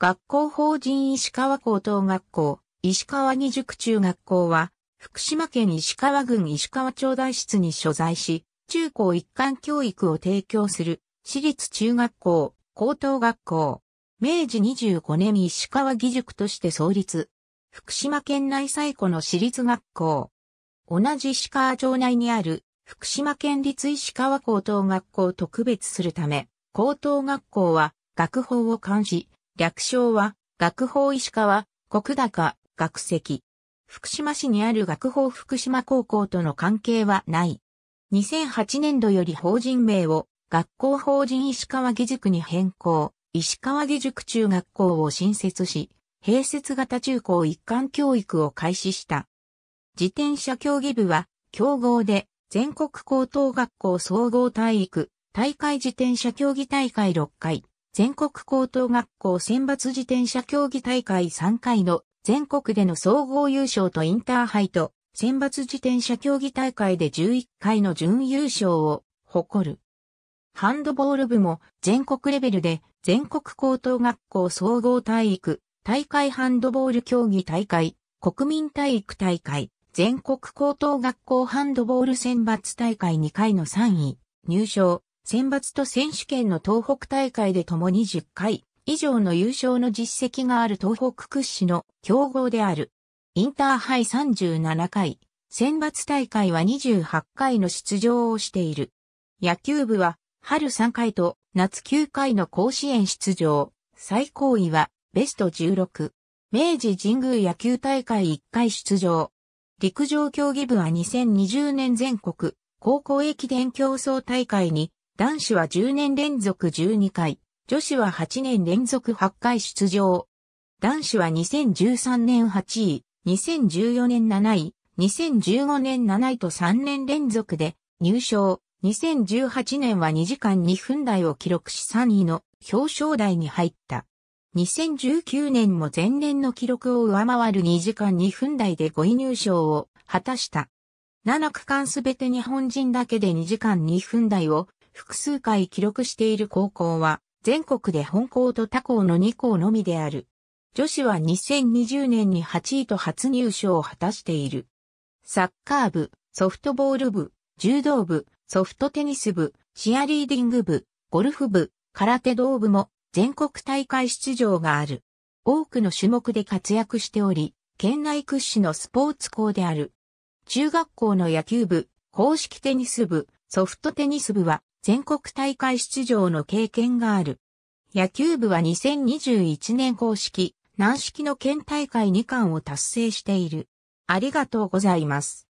学校法人石川高等学校、石川義塾中学校は、福島県石川郡石川町大室に所在し、中高一貫教育を提供する、私立中学校、高等学校。明治25年に石川義塾として創立。福島県内最古の私立学校。同じ石川町内にある、福島県立石川高等学校特別するため、高等学校は、学法を監視、略称は、学法石川、国高、学籍。福島市にある学法福島高校との関係はない。2008年度より法人名を学校法人石川義塾に変更、石川義塾中学校を新設し、併設型中高一貫教育を開始した。自転車競技部は、競合で、全国高等学校総合体育、大会自転車競技大会6回、全国高等学校選抜自転車競技大会3回の全国での総合優勝とインターハイと選抜自転車競技大会で11回の準優勝を誇る。ハンドボール部も全国レベルで全国高等学校総合体育大会ハンドボール競技大会国民体育大会全国高等学校ハンドボール選抜大会2回の3位入賞選抜と選手権の東北大会で共に10回以上の優勝の実績がある東北屈指の強豪である。インターハイ37回、選抜大会は28回の出場をしている。野球部は春3回と夏9回の甲子園出場、最高位はベスト16。明治神宮野球大会1回出場。陸上競技部は2020年全国高校駅伝競争大会に男子は10年連続12回、女子は8年連続8回出場。男子は2013年8位、2014年7位、2015年7位と3年連続で入賞。2018年は2時間2分台を記録し3位の表彰台に入った。2019年も前年の記録を上回る2時間2分台で5位入賞を果たした。7区間すべて日本人だけで2時間2分台を複数回記録している高校は、全国で本校と他校の2校のみである。女子は2020年に8位と初入賞を果たしている。サッカー部、ソフトボール部、柔道部、ソフトテニス部、シアリーディング部、ゴルフ部、空手道部も全国大会出場がある。多くの種目で活躍しており、県内屈指のスポーツ校である。中学校の野球部、公式テニス部、ソフトテニス部は全国大会出場の経験がある。野球部は2021年公式、軟式の県大会2冠を達成している。ありがとうございます。